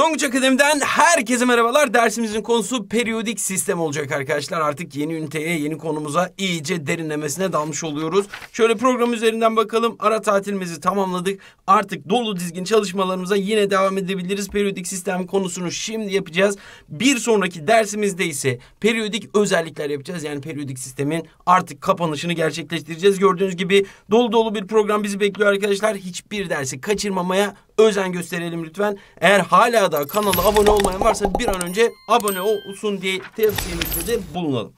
Tonguç Akademi'den herkese merhabalar. Dersimizin konusu periyodik sistem olacak arkadaşlar. Artık yeni üniteye, yeni konumuza iyice derinlemesine dalmış oluyoruz. Şöyle program üzerinden bakalım. Ara tatilimizi tamamladık. Artık dolu dizgin çalışmalarımıza yine devam edebiliriz. Periyodik sistem konusunu şimdi yapacağız. Bir sonraki dersimizde ise periyodik özellikler yapacağız. Yani periyodik sistemin artık kapanışını gerçekleştireceğiz. Gördüğünüz gibi dolu dolu bir program bizi bekliyor arkadaşlar. Hiçbir dersi kaçırmamaya özen gösterelim lütfen. Eğer hala da kanala abone olmayan varsa bir an önce abone olsun diye tavsiyemizde de bulunalım.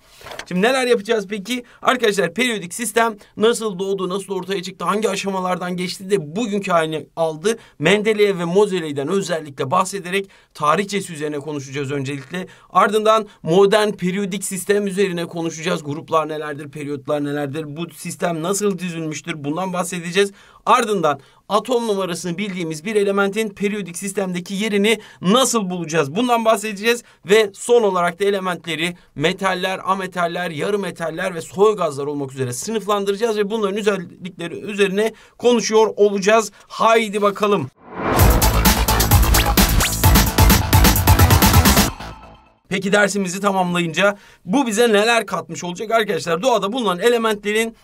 Şimdi neler yapacağız peki? Arkadaşlar periyodik sistem nasıl doğdu, nasıl ortaya çıktı, hangi aşamalardan geçti de bugünkü halini aldı. Mendeleev ve Mozeley'den özellikle bahsederek tarihçesi üzerine konuşacağız öncelikle. Ardından modern periyodik sistem üzerine konuşacağız. Gruplar nelerdir, periyotlar nelerdir, bu sistem nasıl dizilmiştir? bundan bahsedeceğiz. Ardından atom numarasını bildiğimiz bir elementin periyodik sistemdeki yerini nasıl bulacağız? Bundan bahsedeceğiz ve son olarak da elementleri metaller, ametaller, yarı metaller ve soğuk gazlar olmak üzere sınıflandıracağız ve bunların özellikleri üzerine konuşuyor olacağız. Haydi bakalım. Peki dersimizi tamamlayınca bu bize neler katmış olacak arkadaşlar? Doğada bulunan elementlerin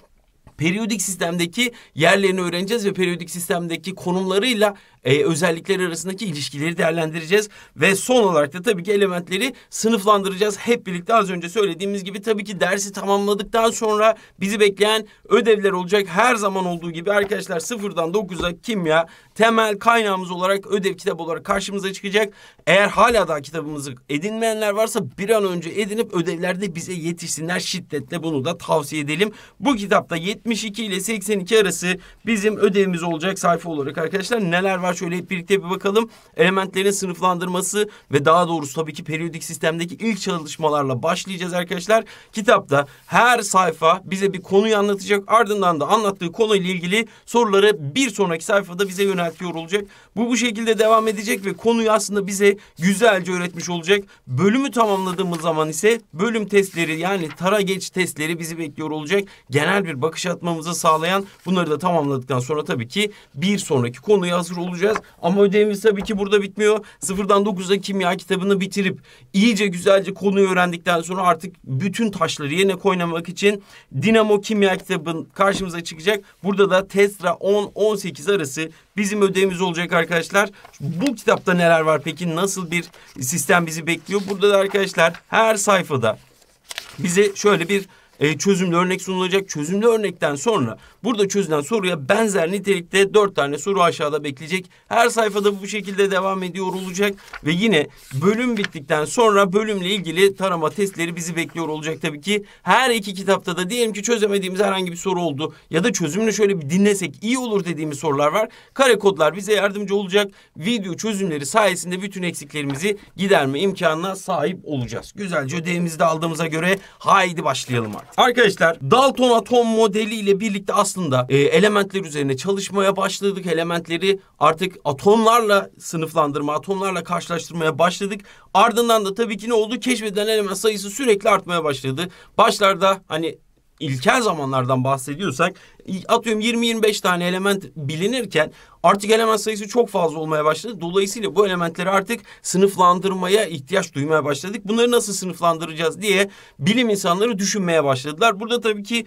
periyodik sistemdeki yerlerini öğreneceğiz ve periyodik sistemdeki konumlarıyla e, özellikleri arasındaki ilişkileri değerlendireceğiz. Ve son olarak da tabii ki elementleri sınıflandıracağız. Hep birlikte az önce söylediğimiz gibi tabii ki dersi tamamladıktan sonra bizi bekleyen ödevler olacak. Her zaman olduğu gibi arkadaşlar sıfırdan dokuza kimya temel kaynağımız olarak ödev kitabı olarak karşımıza çıkacak. Eğer hala daha kitabımızı edinmeyenler varsa bir an önce edinip ödevlerde bize yetişsinler şiddetle bunu da tavsiye edelim. Bu kitapta 72 ile 82 arası bizim ödevimiz olacak sayfa olarak arkadaşlar neler var var. Şöyle hep birlikte bir bakalım. Elementlerin sınıflandırması ve daha doğrusu tabii ki periyodik sistemdeki ilk çalışmalarla başlayacağız arkadaşlar. Kitapta her sayfa bize bir konuyu anlatacak. Ardından da anlattığı konuyla ilgili soruları bir sonraki sayfada bize yöneltiyor olacak. Bu bu şekilde devam edecek ve konuyu aslında bize güzelce öğretmiş olacak. Bölümü tamamladığımız zaman ise bölüm testleri yani tara geç testleri bizi bekliyor olacak. Genel bir bakış atmamızı sağlayan bunları da tamamladıktan sonra tabii ki bir sonraki konuya hazır olacak olacağız. Ama ödevimiz tabii ki burada bitmiyor. Sıfırdan dokuza kimya kitabını bitirip iyice güzelce konuyu öğrendikten sonra artık bütün taşları yerine koynamak için Dinamo Kimya kitabın karşımıza çıkacak. Burada da Tesra 10-18 arası bizim ödevimiz olacak arkadaşlar. Bu kitapta neler var peki? Nasıl bir sistem bizi bekliyor? Burada da arkadaşlar her sayfada bize şöyle bir e, çözümlü örnek sunulacak. Çözümlü örnekten sonra burada çözülen soruya benzer nitelikte dört tane soru aşağıda bekleyecek. Her sayfada bu şekilde devam ediyor olacak ve yine bölüm bittikten sonra bölümle ilgili tarama testleri bizi bekliyor olacak tabii ki. Her iki kitapta da diyelim ki çözemediğimiz herhangi bir soru oldu ya da çözümünü şöyle bir dinlesek iyi olur dediğimiz sorular var. Kare kodlar bize yardımcı olacak. Video çözümleri sayesinde bütün eksiklerimizi giderme imkanına sahip olacağız. Güzelce ödevimizi de aldığımıza göre haydi başlayalım artık. Arkadaşlar Dalton atom modeli ile birlikte aslında e, elementler üzerine çalışmaya başladık. Elementleri artık atomlarla sınıflandırma, atomlarla karşılaştırmaya başladık. Ardından da tabii ki ne oldu? Keşfedilen element sayısı sürekli artmaya başladı. Başlarda hani ilkel zamanlardan bahsediyorsak atıyorum 20-25 tane element bilinirken artık element sayısı çok fazla olmaya başladı. Dolayısıyla bu elementleri artık sınıflandırmaya ihtiyaç duymaya başladık. Bunları nasıl sınıflandıracağız diye bilim insanları düşünmeye başladılar. Burada tabii ki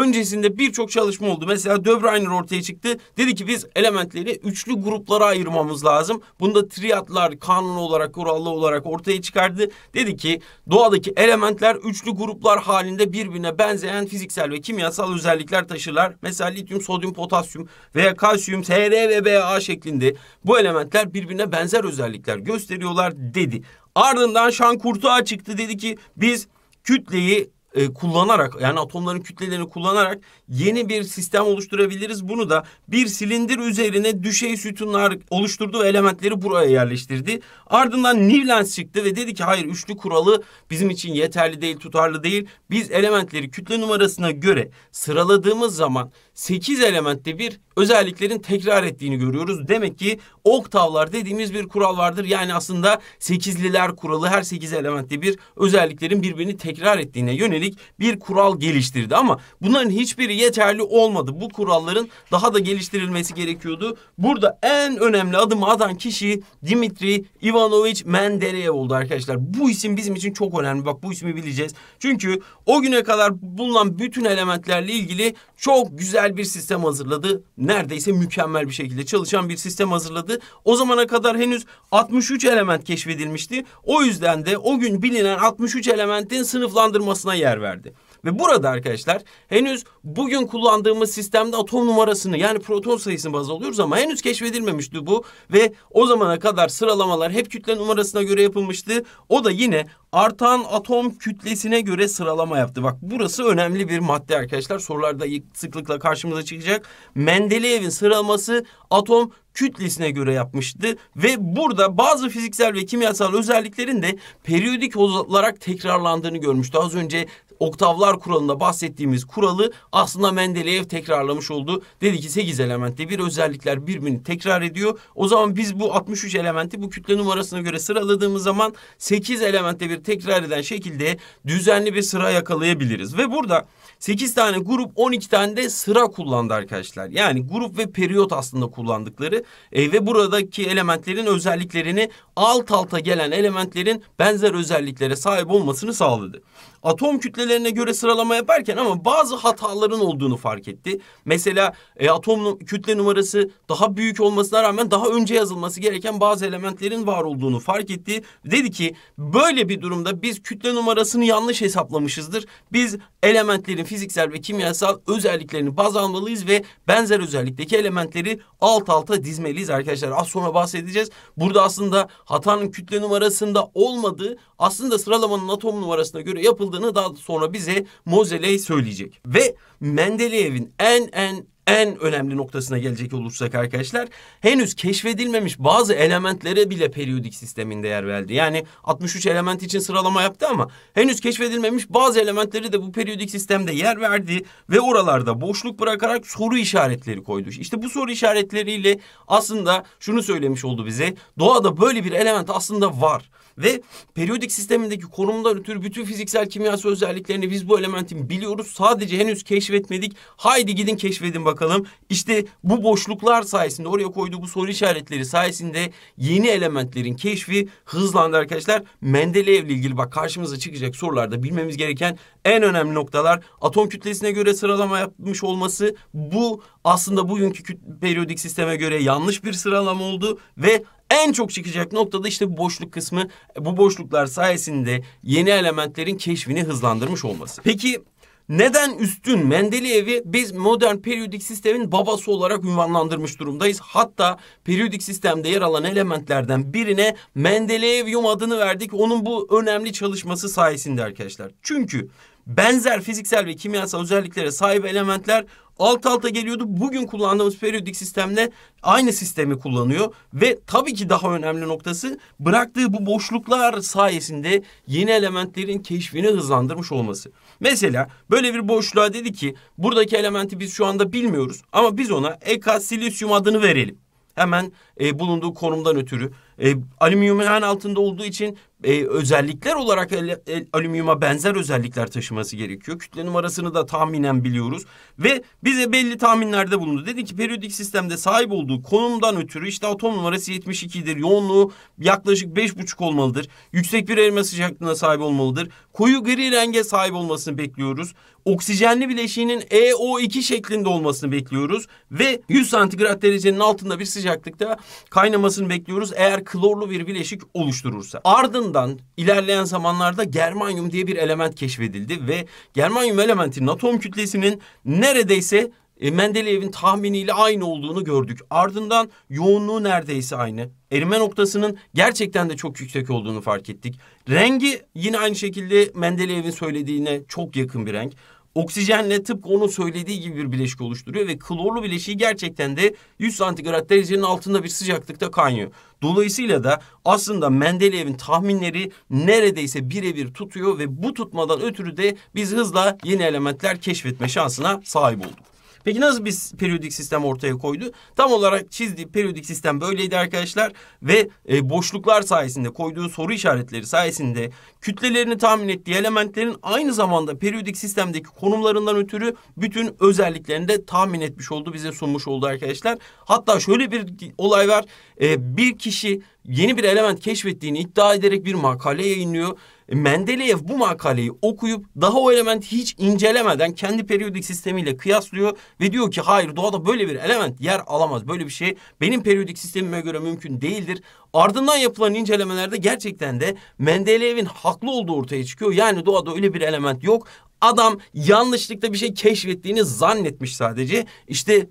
öncesinde birçok çalışma oldu. Mesela De Bruyne ortaya çıktı. Dedi ki biz elementleri üçlü gruplara ayırmamız lazım. Bunda triatlar kanun olarak, kurallı olarak ortaya çıkardı. Dedi ki doğadaki elementler üçlü gruplar halinde birbirine benzeyen fiziksel ve kimyasal özellikler taşırlar. Mesela lityum, sodyum, potasyum veya kalsiyum, Tr ve Ba şeklinde bu elementler birbirine benzer özellikler gösteriyorlar dedi. Ardından Şan Kurtuğa çıktı dedi ki biz kütleyi e, kullanarak yani atomların kütlelerini kullanarak yeni bir sistem oluşturabiliriz. Bunu da bir silindir üzerine düşey sütunlar oluşturdu ve elementleri buraya yerleştirdi. Ardından Newlands çıktı ve dedi ki hayır üçlü kuralı bizim için yeterli değil, tutarlı değil. Biz elementleri kütle numarasına göre sıraladığımız zaman 8 elementte bir özelliklerin tekrar ettiğini görüyoruz. Demek ki oktavlar dediğimiz bir kural vardır. Yani aslında 8'liler kuralı her 8 elementte bir özelliklerin birbirini tekrar ettiğine yönelik bir kural geliştirdi. Ama bunların hiçbiri yeterli olmadı. Bu kuralların daha da geliştirilmesi gerekiyordu. Burada en önemli adımı atan kişi Dimitri Ivanoviç Mendeleev oldu arkadaşlar. Bu isim bizim için çok önemli. Bak bu ismi bileceğiz. Çünkü o güne kadar bulunan bütün elementlerle ilgili çok güzel güzel bir sistem hazırladı. Neredeyse mükemmel bir şekilde çalışan bir sistem hazırladı. O zamana kadar henüz 63 element keşfedilmişti. O yüzden de o gün bilinen 63 elementin sınıflandırmasına yer verdi. Ve burada arkadaşlar henüz bugün kullandığımız sistemde atom numarasını yani proton sayısını baz alıyoruz ama henüz keşfedilmemişti bu. Ve o zamana kadar sıralamalar hep kütle numarasına göre yapılmıştı. O da yine artan atom kütlesine göre sıralama yaptı. Bak burası önemli bir madde arkadaşlar. Sorularda sıklıkla karşımıza çıkacak. Mendeleev'in sıralaması atom kütlesine göre yapmıştı ve burada bazı fiziksel ve kimyasal özelliklerin de periyodik olarak tekrarlandığını görmüştü. Az önce oktavlar kuralında bahsettiğimiz kuralı aslında Mendeleev tekrarlamış oldu. Dedi ki 8 elementte bir özellikler birbirini tekrar ediyor. O zaman biz bu 63 elementi bu kütle numarasına göre sıraladığımız zaman 8 elementte bir tekrar eden şekilde düzenli bir sıra yakalayabiliriz. Ve burada 8 tane grup 12 tane de sıra kullandı arkadaşlar. Yani grup ve periyot aslında kullandıkları e, ve buradaki elementlerin özelliklerini alt alta gelen elementlerin benzer özelliklere sahip olmasını sağladı atom kütlelerine göre sıralama yaparken ama bazı hataların olduğunu fark etti. Mesela e, atom kütle numarası daha büyük olmasına rağmen daha önce yazılması gereken bazı elementlerin var olduğunu fark etti. Dedi ki böyle bir durumda biz kütle numarasını yanlış hesaplamışızdır. Biz elementlerin fiziksel ve kimyasal özelliklerini baz almalıyız ve benzer özellikteki elementleri alt alta dizmeliyiz arkadaşlar. Az sonra bahsedeceğiz. Burada aslında hatanın kütle numarasında olmadığı aslında sıralamanın atom numarasına göre yapıldığı yapıldığını daha sonra bize Mozeley söyleyecek. Ve Mendeleyev'in en en en önemli noktasına gelecek olursak arkadaşlar henüz keşfedilmemiş bazı elementlere bile periyodik sisteminde yer verdi. Yani 63 element için sıralama yaptı ama henüz keşfedilmemiş bazı elementleri de bu periyodik sistemde yer verdi ve oralarda boşluk bırakarak soru işaretleri koydu. İşte bu soru işaretleriyle aslında şunu söylemiş oldu bize. Doğada böyle bir element aslında var. Ve periyodik sistemindeki konumdan ötürü bütün fiziksel kimyasal özelliklerini biz bu elementin biliyoruz. Sadece henüz keşfetmedik. Haydi gidin keşfedin bakalım. İşte bu boşluklar sayesinde oraya koyduğu bu soru işaretleri sayesinde yeni elementlerin keşfi hızlandı arkadaşlar. Mendeleev ile ilgili bak karşımıza çıkacak sorularda bilmemiz gereken en önemli noktalar atom kütlesine göre sıralama yapmış olması bu aslında bugünkü periyodik sisteme göre yanlış bir sıralama oldu ve en çok çıkacak noktada işte bu boşluk kısmı bu boşluklar sayesinde yeni elementlerin keşfini hızlandırmış olması. Peki neden üstün Mendeleev'i biz modern periyodik sistemin babası olarak ünvanlandırmış durumdayız. Hatta periyodik sistemde yer alan elementlerden birine Mendeleevium adını verdik. Onun bu önemli çalışması sayesinde arkadaşlar. Çünkü benzer fiziksel ve kimyasal özelliklere sahip elementler alt alta geliyordu. Bugün kullandığımız periyodik sistemle aynı sistemi kullanıyor ve tabii ki daha önemli noktası bıraktığı bu boşluklar sayesinde yeni elementlerin keşfini hızlandırmış olması. Mesela böyle bir boşluğa dedi ki buradaki elementi biz şu anda bilmiyoruz ama biz ona ekasilisyum adını verelim. Hemen e, bulunduğu konumdan ötürü e, alüminyumun altında olduğu için e, özellikler olarak el, el, alüminyuma benzer özellikler taşıması gerekiyor. Kütle numarasını da tahminen biliyoruz. Ve bize belli tahminlerde bulundu. Dedi ki periyodik sistemde sahip olduğu konumdan ötürü işte atom numarası 72'dir. Yoğunluğu yaklaşık 5,5 olmalıdır. Yüksek bir erime sıcaklığına sahip olmalıdır. Koyu gri renge sahip olmasını bekliyoruz. Oksijenli bileşiğinin EO2 şeklinde olmasını bekliyoruz. Ve 100 santigrat derecenin altında bir sıcaklıkta kaynamasını bekliyoruz. Eğer klorlu bir bileşik oluşturursa. Ardından ilerleyen zamanlarda germanyum diye bir element keşfedildi ve germanyum elementinin atom kütlesinin neredeyse Mendeleev'in Mendeleyev'in tahminiyle aynı olduğunu gördük. Ardından yoğunluğu neredeyse aynı. Erime noktasının gerçekten de çok yüksek olduğunu fark ettik. Rengi yine aynı şekilde Mendeleev'in söylediğine çok yakın bir renk oksijenle tıpkı onun söylediği gibi bir bileşik oluşturuyor ve klorlu bileşiği gerçekten de 100 santigrat derecenin altında bir sıcaklıkta kaynıyor. Dolayısıyla da aslında Mendeleev'in tahminleri neredeyse birebir tutuyor ve bu tutmadan ötürü de biz hızla yeni elementler keşfetme şansına sahip olduk. Peki nasıl bir periyodik sistem ortaya koydu? Tam olarak çizdiği periyodik sistem böyleydi arkadaşlar ve e, boşluklar sayesinde koyduğu soru işaretleri sayesinde kütlelerini tahmin ettiği elementlerin aynı zamanda periyodik sistemdeki konumlarından ötürü bütün özelliklerini de tahmin etmiş oldu bize sunmuş oldu arkadaşlar. Hatta şöyle bir olay var. E, bir kişi yeni bir element keşfettiğini iddia ederek bir makale yayınlıyor e, Mendeleev bu makaleyi okuyup daha o element hiç incelemeden kendi periyodik sistemiyle kıyaslıyor ve diyor ki hayır doğada böyle bir element yer alamaz. Böyle bir şey benim periyodik sistemime göre mümkün değildir. Ardından yapılan incelemelerde gerçekten de Mendeleev'in haklı olduğu ortaya çıkıyor. Yani doğada öyle bir element yok Adam yanlışlıkla bir şey keşfettiğini zannetmiş sadece. İşte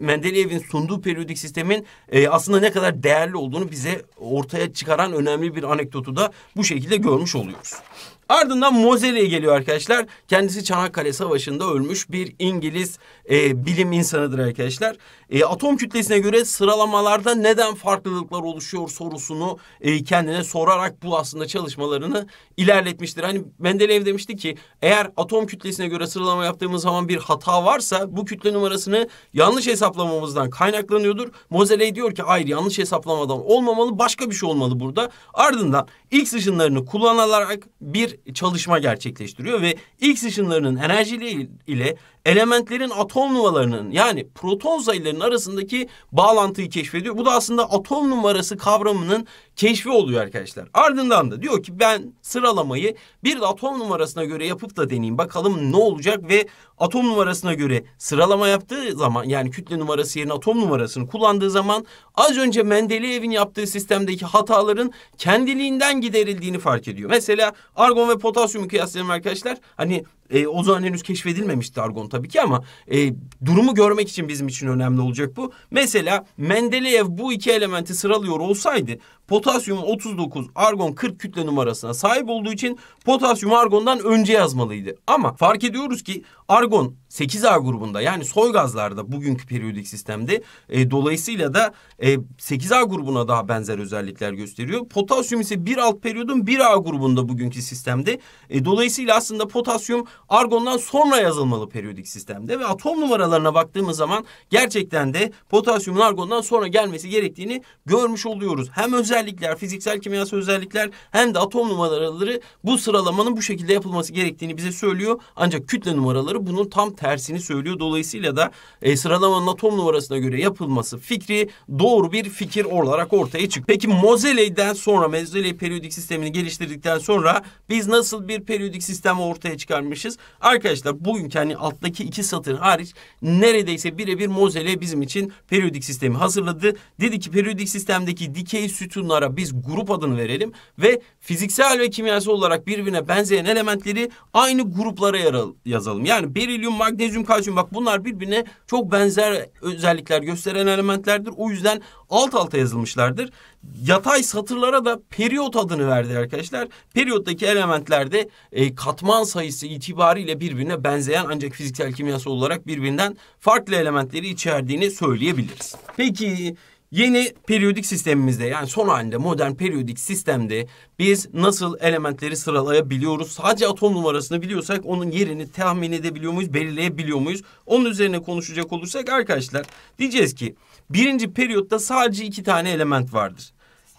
Mendeleev'in sunduğu periyodik sistemin e, aslında ne kadar değerli olduğunu bize ortaya çıkaran önemli bir anekdotu da bu şekilde görmüş oluyoruz. Ardından Moseley'e geliyor arkadaşlar. Kendisi Çanakkale Savaşı'nda ölmüş bir İngiliz e, bilim insanıdır arkadaşlar. E, atom kütlesine göre sıralamalarda neden farklılıklar oluşuyor sorusunu e, kendine sorarak bu aslında çalışmalarını ilerletmiştir. Hani Mendeleev demişti ki eğer atom kütlesine göre sıralama yaptığımız zaman bir hata varsa bu kütle numarasını yanlış hesaplamamızdan kaynaklanıyordur. Moseley diyor ki hayır yanlış hesaplamadan olmamalı başka bir şey olmalı burada. Ardından X ışınlarını kullanarak bir çalışma gerçekleştiriyor ve X ışınlarının enerjiliği ile elementlerin atom numaralarının yani proton sayılarının arasındaki bağlantıyı keşfediyor. Bu da aslında atom numarası kavramının keşfi oluyor arkadaşlar. Ardından da diyor ki ben sıralamayı bir de atom numarasına göre yapıp da deneyeyim. Bakalım ne olacak ve atom numarasına göre sıralama yaptığı zaman yani kütle numarası yerine atom numarasını kullandığı zaman az önce Mendeleev'in yaptığı sistemdeki hataların kendiliğinden giderildiğini fark ediyor. Mesela argon ve potasyumu kıyaslayalım arkadaşlar. Hani e, o zaman henüz keşfedilmemişti argon tabii ki ama e, durumu görmek için bizim için önemli olacak bu. Mesela Mendeleev bu iki elementi sıralıyor olsaydı potasyum 39, argon 40 kütle numarasına sahip olduğu için potasyum argondan önce yazmalıydı. Ama fark ediyoruz ki argon 8A grubunda yani soy gazlarda bugünkü periyodik sistemde e, dolayısıyla da e, 8A grubuna daha benzer özellikler gösteriyor. Potasyum ise bir alt periyodun 1A grubunda bugünkü sistemde. E, dolayısıyla aslında potasyum argondan sonra yazılmalı periyodik sistemde ve atom numaralarına baktığımız zaman gerçekten de potasyumun argondan sonra gelmesi gerektiğini görmüş oluyoruz. Hem özel özellikler, fiziksel kimyasal özellikler hem de atom numaraları bu sıralamanın bu şekilde yapılması gerektiğini bize söylüyor. Ancak kütle numaraları bunun tam tersini söylüyor. Dolayısıyla da e, sıralamanın atom numarasına göre yapılması fikri doğru bir fikir olarak ortaya çıkıyor. Peki Moseley'den sonra, Moseley periyodik sistemini geliştirdikten sonra biz nasıl bir periyodik sistem ortaya çıkarmışız? Arkadaşlar bugünkü hani alttaki iki satır hariç neredeyse birebir Moseley bizim için periyodik sistemi hazırladı. Dedi ki periyodik sistemdeki dikey sütun bunlara biz grup adını verelim ve fiziksel ve kimyasal olarak birbirine benzeyen elementleri aynı gruplara yazalım. Yani berilyum, magnezyum, kalsiyum bak bunlar birbirine çok benzer özellikler gösteren elementlerdir. O yüzden alt alta yazılmışlardır. Yatay satırlara da periyot adını verdi arkadaşlar. Periyottaki elementlerde e, katman sayısı itibariyle birbirine benzeyen ancak fiziksel kimyasal olarak birbirinden farklı elementleri içerdiğini söyleyebiliriz. Peki Yeni periyodik sistemimizde yani son halinde modern periyodik sistemde biz nasıl elementleri sıralayabiliyoruz? Sadece atom numarasını biliyorsak onun yerini tahmin edebiliyor muyuz, belirleyebiliyor muyuz? Onun üzerine konuşacak olursak arkadaşlar diyeceğiz ki birinci periyotta sadece iki tane element vardır.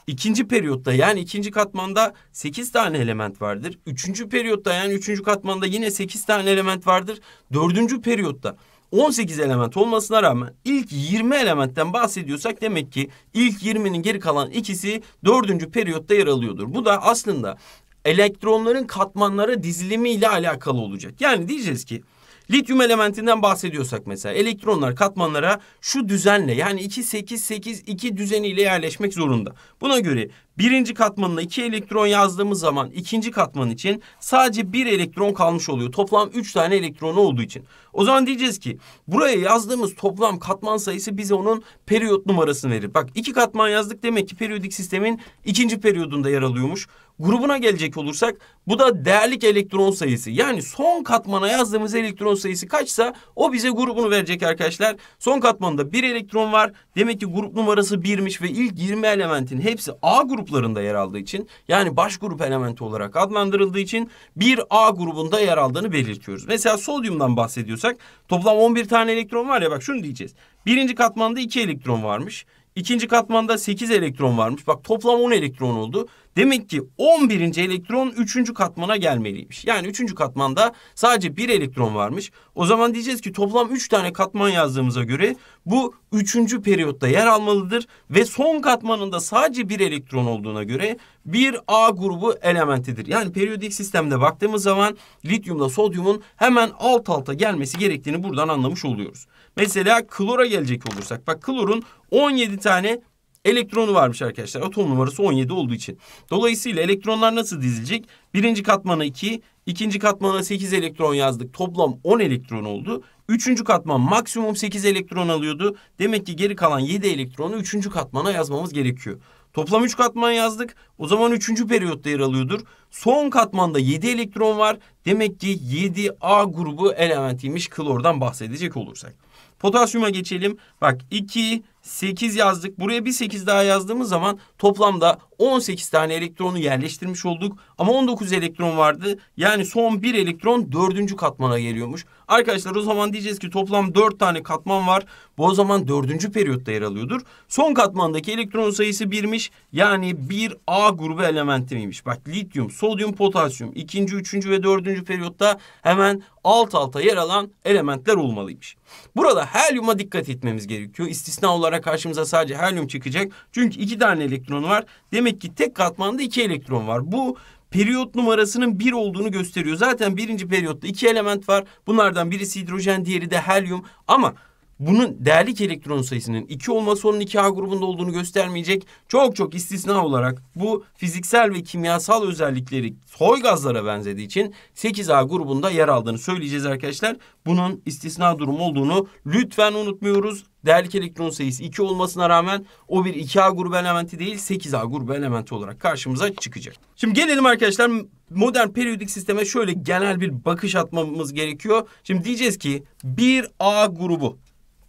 İkinci periyotta yani ikinci katmanda sekiz tane element vardır. Üçüncü periyotta yani üçüncü katmanda yine sekiz tane element vardır. Dördüncü periyotta 18 element olmasına rağmen ilk 20 elementten bahsediyorsak demek ki ilk 20'nin geri kalan ikisi dördüncü periyotta yer alıyordur. Bu da aslında elektronların katmanlara dizilimi ile alakalı olacak. Yani diyeceğiz ki Lityum elementinden bahsediyorsak mesela elektronlar katmanlara şu düzenle yani 2 8 8 2 düzeniyle yerleşmek zorunda. Buna göre Birinci katmanına iki elektron yazdığımız zaman ikinci katman için sadece bir elektron kalmış oluyor. Toplam üç tane elektronu olduğu için. O zaman diyeceğiz ki buraya yazdığımız toplam katman sayısı bize onun periyot numarasını verir. Bak iki katman yazdık demek ki periyodik sistemin ikinci periyodunda yer alıyormuş. Grubuna gelecek olursak bu da değerlik elektron sayısı. Yani son katmana yazdığımız elektron sayısı kaçsa o bize grubunu verecek arkadaşlar. Son katmanda bir elektron var. Demek ki grup numarası birmiş ve ilk 20 elementin hepsi A grubu gruplarında yer aldığı için yani baş grup elementi olarak adlandırıldığı için bir A grubunda yer aldığını belirtiyoruz. Mesela sodyumdan bahsediyorsak toplam 11 tane elektron var ya bak şunu diyeceğiz. Birinci katmanda 2 elektron varmış. İkinci katmanda 8 elektron varmış. Bak toplam 10 elektron oldu. Demek ki 11. elektron 3. katmana gelmeliymiş. Yani 3. katmanda sadece 1 elektron varmış. O zaman diyeceğiz ki toplam 3 tane katman yazdığımıza göre bu 3. periyotta yer almalıdır. Ve son katmanında sadece 1 elektron olduğuna göre bir A grubu elementidir. Yani periyodik sistemde baktığımız zaman lityumla sodyumun hemen alt alta gelmesi gerektiğini buradan anlamış oluyoruz. Mesela klora gelecek olursak. Bak klorun 17 tane elektronu varmış arkadaşlar. Atom numarası 17 olduğu için. Dolayısıyla elektronlar nasıl dizilecek? Birinci katmana 2, ikinci katmana 8 elektron yazdık. Toplam 10 elektron oldu. Üçüncü katman maksimum 8 elektron alıyordu. Demek ki geri kalan 7 elektronu üçüncü katmana yazmamız gerekiyor. Toplam 3 katman yazdık. O zaman 3. periyotta yer alıyordur. Son katmanda 7 elektron var. Demek ki 7A grubu elementiymiş klordan bahsedecek olursak. Potasyuma geçelim. Bak 2 8 yazdık. Buraya bir 8 daha yazdığımız zaman toplamda 18 tane elektronu yerleştirmiş olduk. Ama 19 elektron vardı. Yani son bir elektron 4. katmana geliyormuş. Arkadaşlar o zaman diyeceğiz ki toplam 4 tane katman var. Bu o zaman 4. periyotta yer alıyordur. Son katmandaki elektron sayısı 1'miş. Yani bir A grubu elementi miymiş? Bak lityum, sodyum, potasyum. 2. 3. ve 4. periyotta hemen alt alta yer alan elementler olmalıymış. Burada helyuma dikkat etmemiz gerekiyor. İstisna olarak sonra karşımıza sadece helyum çıkacak. Çünkü iki tane elektron var. Demek ki tek katmanda iki elektron var. Bu periyot numarasının bir olduğunu gösteriyor. Zaten birinci periyotta iki element var. Bunlardan birisi hidrojen, diğeri de helyum. Ama bunun değerlik elektron sayısının 2 olması onun 2A grubunda olduğunu göstermeyecek çok çok istisna olarak bu fiziksel ve kimyasal özellikleri soy gazlara benzediği için 8A grubunda yer aldığını söyleyeceğiz arkadaşlar. Bunun istisna durum olduğunu lütfen unutmuyoruz. Değerlik elektron sayısı 2 olmasına rağmen o bir 2A grubu elementi değil 8A grubu elementi olarak karşımıza çıkacak. Şimdi gelelim arkadaşlar modern periyodik sisteme şöyle genel bir bakış atmamız gerekiyor. Şimdi diyeceğiz ki 1A grubu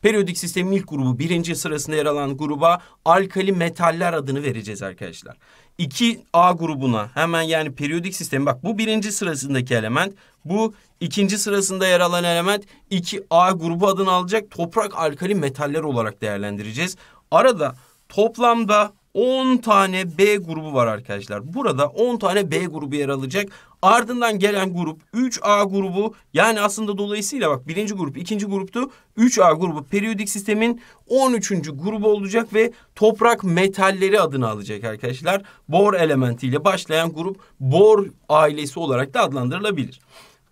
Periyodik sistemin ilk grubu birinci sırasında yer alan gruba alkali metaller adını vereceğiz arkadaşlar. 2A grubuna hemen yani periyodik sistem bak bu birinci sırasındaki element bu ikinci sırasında yer alan element 2A grubu adını alacak toprak alkali metaller olarak değerlendireceğiz. Arada toplamda 10 tane B grubu var arkadaşlar. Burada 10 tane B grubu yer alacak. Ardından gelen grup 3A grubu yani aslında dolayısıyla bak birinci grup ikinci gruptu. 3A grubu periyodik sistemin 13. grubu olacak ve toprak metalleri adını alacak arkadaşlar. Bor elementiyle başlayan grup bor ailesi olarak da adlandırılabilir.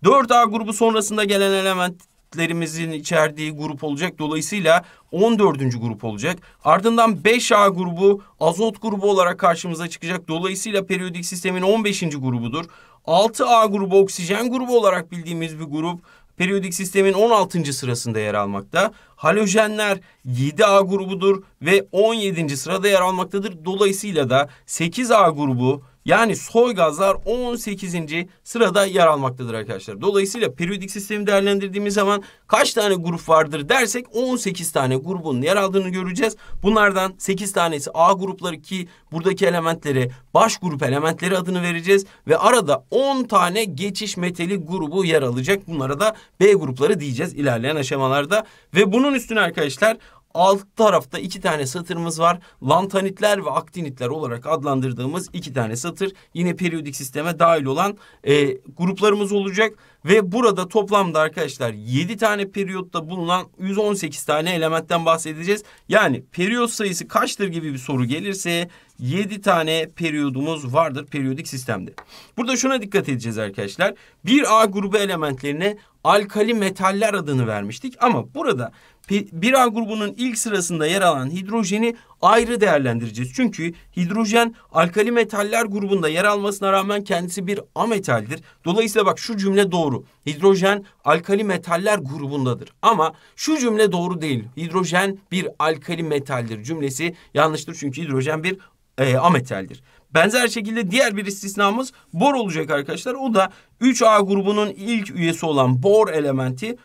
4A grubu sonrasında gelen element lerimizin içerdiği grup olacak. Dolayısıyla 14. grup olacak. Ardından 5A grubu azot grubu olarak karşımıza çıkacak. Dolayısıyla periyodik sistemin 15. grubudur. 6A grubu oksijen grubu olarak bildiğimiz bir grup periyodik sistemin 16. sırasında yer almakta. Halojenler 7A grubudur ve 17. sırada yer almaktadır. Dolayısıyla da 8A grubu yani soy gazlar 18. sırada yer almaktadır arkadaşlar. Dolayısıyla periyodik sistemi değerlendirdiğimiz zaman kaç tane grup vardır dersek 18 tane grubun yer aldığını göreceğiz. Bunlardan 8 tanesi A grupları ki buradaki elementlere baş grup elementleri adını vereceğiz. Ve arada 10 tane geçiş metali grubu yer alacak. Bunlara da B grupları diyeceğiz ilerleyen aşamalarda. Ve bunun üstüne arkadaşlar alt tarafta iki tane satırımız var. Lantanitler ve aktinitler olarak adlandırdığımız iki tane satır. Yine periyodik sisteme dahil olan e, gruplarımız olacak. Ve burada toplamda arkadaşlar 7 tane periyotta bulunan 118 tane elementten bahsedeceğiz. Yani periyot sayısı kaçtır gibi bir soru gelirse 7 tane periyodumuz vardır periyodik sistemde. Burada şuna dikkat edeceğiz arkadaşlar. 1A grubu elementlerine alkali metaller adını vermiştik ama burada 1A grubunun ilk sırasında yer alan hidrojeni ayrı değerlendireceğiz. Çünkü hidrojen alkali metaller grubunda yer almasına rağmen kendisi bir ametaldir. Dolayısıyla bak şu cümle doğru. Hidrojen alkali metaller grubundadır. Ama şu cümle doğru değil. Hidrojen bir alkali metaldir cümlesi yanlıştır. Çünkü hidrojen bir e, ameteldir. Benzer şekilde diğer bir istisnamız bor olacak arkadaşlar. O da 3A grubunun ilk üyesi olan bor elementi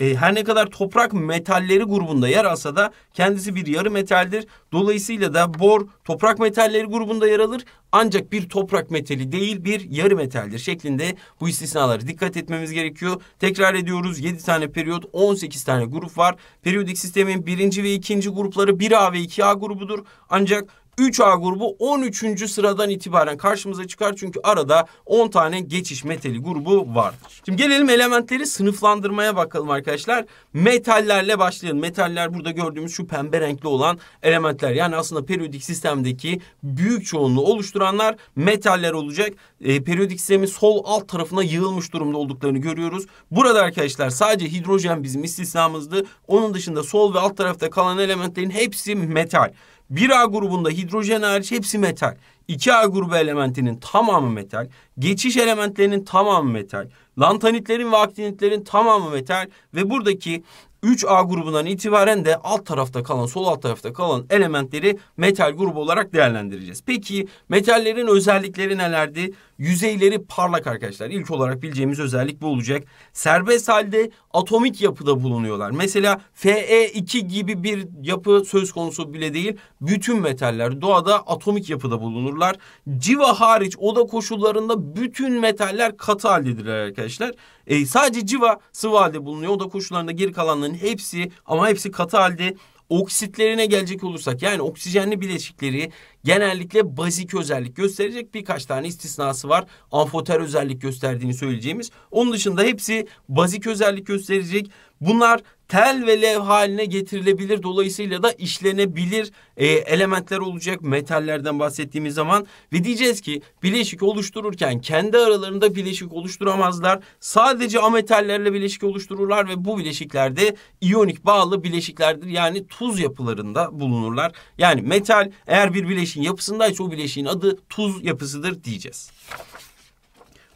e, her ne kadar toprak metalleri grubunda yer alsa da kendisi bir yarı metaldir. Dolayısıyla da bor toprak metalleri grubunda yer alır ancak bir toprak metali değil bir yarı metaldir şeklinde bu istisnaları dikkat etmemiz gerekiyor. Tekrar ediyoruz 7 tane periyot 18 tane grup var. Periyodik sistemin birinci ve ikinci grupları 1A ve 2A grubudur ancak 3A grubu 13. sıradan itibaren karşımıza çıkar. Çünkü arada 10 tane geçiş metali grubu vardır. Şimdi gelelim elementleri sınıflandırmaya bakalım arkadaşlar. Metallerle başlayalım. Metaller burada gördüğümüz şu pembe renkli olan elementler. Yani aslında periyodik sistemdeki büyük çoğunluğu oluşturanlar metaller olacak. E, periyodik sistemin sol alt tarafına yığılmış durumda olduklarını görüyoruz. Burada arkadaşlar sadece hidrojen bizim istisnamızdı. Onun dışında sol ve alt tarafta kalan elementlerin hepsi metal. 1A grubunda hidrojen hariç hepsi metal. 2A grubu elementinin tamamı metal. Geçiş elementlerinin tamamı metal. Lantanitlerin ve aktinitlerin tamamı metal. Ve buradaki 3A grubundan itibaren de alt tarafta kalan, sol alt tarafta kalan elementleri metal grubu olarak değerlendireceğiz. Peki metallerin özellikleri nelerdi? Yüzeyleri parlak arkadaşlar. İlk olarak bileceğimiz özellik bu olacak. Serbest halde atomik yapıda bulunuyorlar. Mesela Fe2 gibi bir yapı söz konusu bile değil. Bütün metaller doğada atomik yapıda bulunurlar. Civa hariç oda koşullarında bütün metaller katı haldedirler arkadaşlar. E, sadece civa sıvı halde bulunuyor. Oda koşullarında geri kalanların hepsi ama hepsi katı halde Oksitlerine gelecek olursak yani oksijenli bileşikleri genellikle bazik özellik gösterecek birkaç tane istisnası var. Amfoter özellik gösterdiğini söyleyeceğimiz. Onun dışında hepsi bazik özellik gösterecek. Bunlar tel ve lev haline getirilebilir. Dolayısıyla da işlenebilir e, elementler olacak metallerden bahsettiğimiz zaman. Ve diyeceğiz ki bileşik oluştururken kendi aralarında bileşik oluşturamazlar. Sadece ametallerle bileşik oluştururlar ve bu bileşiklerde iyonik bağlı bileşiklerdir. Yani tuz yapılarında bulunurlar. Yani metal eğer bir bileşiğin yapısındaysa o bileşiğin adı tuz yapısıdır diyeceğiz.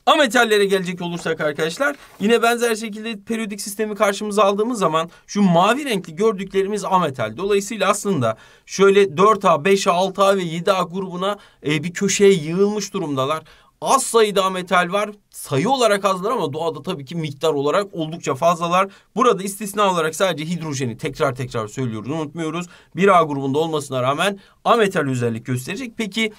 Ametallere gelecek olursak arkadaşlar yine benzer şekilde periyodik sistemi karşımıza aldığımız zaman şu mavi renkli gördüklerimiz ametal. Dolayısıyla aslında şöyle 4A, 5A, 6A ve 7A grubuna e, bir köşeye yığılmış durumdalar az sayıda metal var. Sayı olarak azlar ama doğada tabii ki miktar olarak oldukça fazlalar. Burada istisna olarak sadece hidrojeni tekrar tekrar söylüyoruz unutmuyoruz. Bir A grubunda olmasına rağmen ametal özellik gösterecek. Peki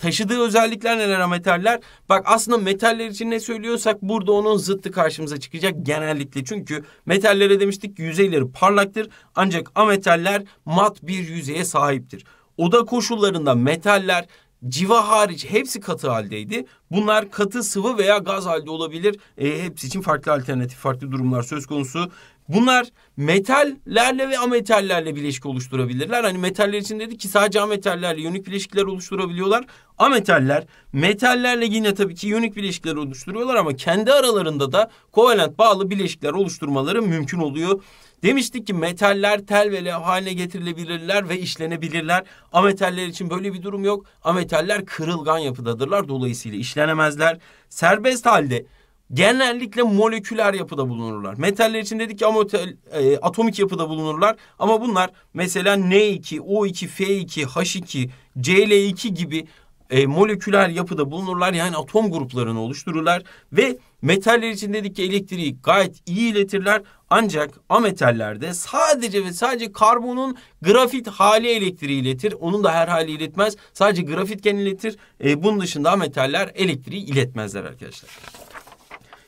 taşıdığı özellikler neler Metaller, Bak aslında metaller için ne söylüyorsak burada onun zıttı karşımıza çıkacak genellikle. Çünkü metallere demiştik yüzeyleri parlaktır ancak ametaller mat bir yüzeye sahiptir. Oda koşullarında metaller civa hariç hepsi katı haldeydi. Bunlar katı, sıvı veya gaz halde olabilir. E, hepsi için farklı alternatif, farklı durumlar söz konusu. Bunlar metallerle ve ametallerle bileşik oluşturabilirler. Hani metaller için dedik ki sadece ametallerle yönük bileşikler oluşturabiliyorlar. Ametaller metallerle yine tabii ki yönük bileşikler oluşturuyorlar ama kendi aralarında da kovalent bağlı bileşikler oluşturmaları mümkün oluyor. Demiştik ki metaller tel ve levh haline getirilebilirler ve işlenebilirler. Ametaller için böyle bir durum yok. Ametaller kırılgan yapıdadırlar dolayısıyla işlenemezler. Serbest halde genellikle moleküler yapıda bulunurlar. Metaller için dedik ki amotel, e, atomik yapıda bulunurlar ama bunlar mesela N2, O2, F2, H2, Cl2 gibi e, moleküler yapıda bulunurlar. Yani atom gruplarını oluştururlar ve metaller için dedik ki elektriği gayet iyi iletirler. Ancak ametallerde sadece ve sadece karbonun grafit hali elektriği iletir. Onun da her hali iletmez. Sadece grafitken iletir. E, bunun dışında ametaller elektriği iletmezler arkadaşlar.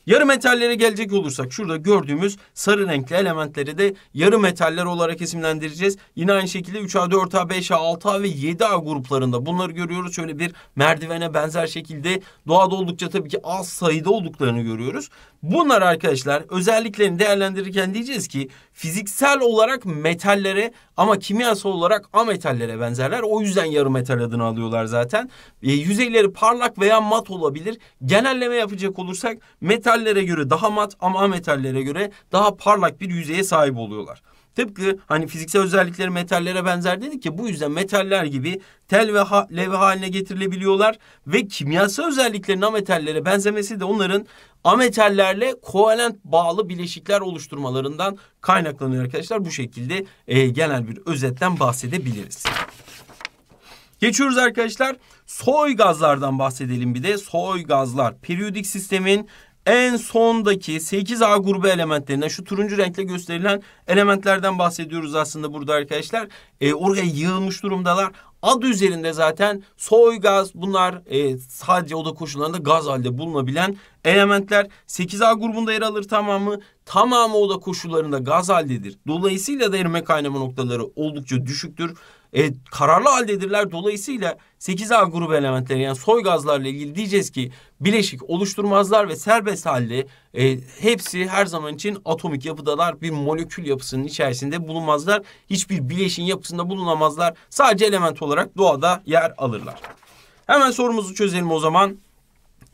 Yarı metallere gelecek olursak şurada gördüğümüz sarı renkli elementleri de yarı metaller olarak isimlendireceğiz. Yine aynı şekilde 3A, 4A, 5A, 6A ve 7A gruplarında bunları görüyoruz. Şöyle bir merdivene benzer şekilde doğada oldukça tabii ki az sayıda olduklarını görüyoruz. Bunlar arkadaşlar özelliklerini değerlendirirken diyeceğiz ki fiziksel olarak metallere ama kimyasal olarak ametallere benzerler. O yüzden yarı metal adını alıyorlar zaten. E, yüzeyleri parlak veya mat olabilir. Genelleme yapacak olursak metal metallere göre daha mat ama metallere göre daha parlak bir yüzeye sahip oluyorlar. Tıpkı hani fiziksel özellikleri metallere benzer dedik ki bu yüzden metaller gibi tel ve ha, leve haline getirilebiliyorlar ve kimyasal özelliklerinin ametallere benzemesi de onların ametallerle kovalent bağlı bileşikler oluşturmalarından kaynaklanıyor arkadaşlar. Bu şekilde e, genel bir özetten bahsedebiliriz. Geçiyoruz arkadaşlar. Soy gazlardan bahsedelim bir de. Soy gazlar periyodik sistemin en sondaki 8A grubu elementlerinden şu turuncu renkle gösterilen elementlerden bahsediyoruz aslında burada arkadaşlar. E, oraya yığılmış durumdalar. Adı üzerinde zaten soy gaz bunlar e, sadece oda koşullarında gaz halde bulunabilen elementler 8A grubunda yer alır tamamı. Tamamı oda koşullarında gaz haldedir. Dolayısıyla da erime kaynama noktaları oldukça düşüktür e, kararlı haldedirler. Dolayısıyla 8A grubu elementleri yani soy gazlarla ilgili diyeceğiz ki bileşik oluşturmazlar ve serbest halde e, hepsi her zaman için atomik yapıdalar. Bir molekül yapısının içerisinde bulunmazlar. Hiçbir bileşin yapısında bulunamazlar. Sadece element olarak doğada yer alırlar. Hemen sorumuzu çözelim o zaman.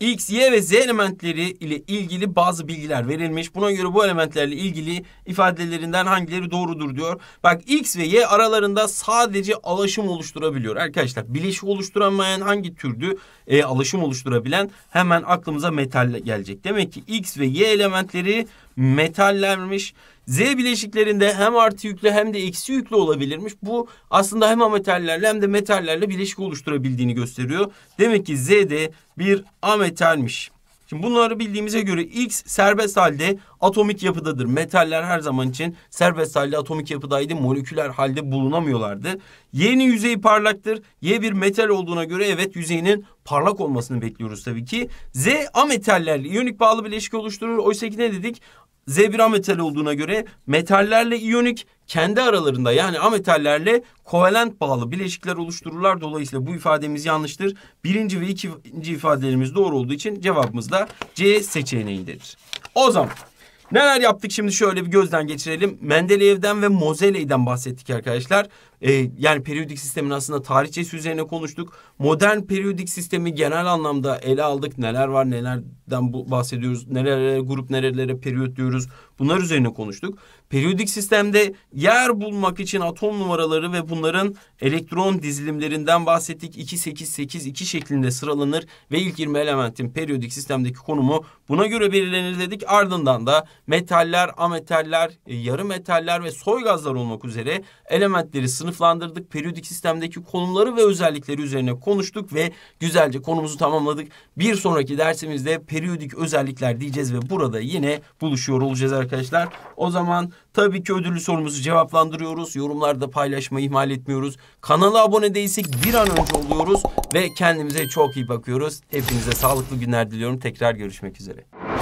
X, Y ve Z elementleri ile ilgili bazı bilgiler verilmiş. Buna göre bu elementlerle ilgili ifadelerinden hangileri doğrudur diyor. Bak X ve Y aralarında sadece alaşım oluşturabiliyor. Arkadaşlar bileşik oluşturamayan hangi türdü e, alaşım oluşturabilen hemen aklımıza metal gelecek. Demek ki X ve Y elementleri metallermiş. Z bileşiklerinde hem artı yüklü hem de eksi yüklü olabilirmiş. Bu aslında hem ametallerle hem de metallerle bileşik oluşturabildiğini gösteriyor. Demek ki Z de bir ametalmiş. Şimdi bunları bildiğimize göre X serbest halde atomik yapıdadır. Metaller her zaman için serbest halde atomik yapıdaydı. Moleküler halde bulunamıyorlardı. Y'nin yüzeyi parlaktır. Y bir metal olduğuna göre evet yüzeyinin parlak olmasını bekliyoruz tabii ki. Z ametallerle iyonik bağlı bileşik oluşturur. Oysa ki ne dedik? Z1 metal olduğuna göre metallerle iyonik kendi aralarında yani ametallerle kovalent bağlı bileşikler oluştururlar. Dolayısıyla bu ifademiz yanlıştır. Birinci ve ikinci ifadelerimiz doğru olduğu için cevabımız da C seçeneğidir. O zaman Neler yaptık şimdi şöyle bir gözden geçirelim. Mendeleyev'den ve Mozeley'den bahsettik arkadaşlar. Ee, yani periyodik sistemin aslında tarihçesi üzerine konuştuk. Modern periyodik sistemi genel anlamda ele aldık. Neler var nelerden bu bahsediyoruz. Nerelere grup nerelere periyot diyoruz. Bunlar üzerine konuştuk. Periyodik sistemde yer bulmak için atom numaraları ve bunların elektron dizilimlerinden bahsettik. 2 8 8 2 şeklinde sıralanır ve ilk 20 elementin periyodik sistemdeki konumu buna göre belirlenir dedik. Ardından da metaller, ametaller, e, yarı metaller ve soy gazlar olmak üzere elementleri sınıflandırdık. Periyodik sistemdeki konumları ve özellikleri üzerine konuştuk ve güzelce konumuzu tamamladık. Bir sonraki dersimizde periyodik özellikler diyeceğiz ve burada yine buluşuyor olacağız arkadaşlar. O zaman Tabii ki ödüllü sorumuzu cevaplandırıyoruz. Yorumlarda paylaşmayı ihmal etmiyoruz. Kanala abone değilsek bir an önce oluyoruz ve kendimize çok iyi bakıyoruz. Hepinize sağlıklı günler diliyorum. Tekrar görüşmek üzere.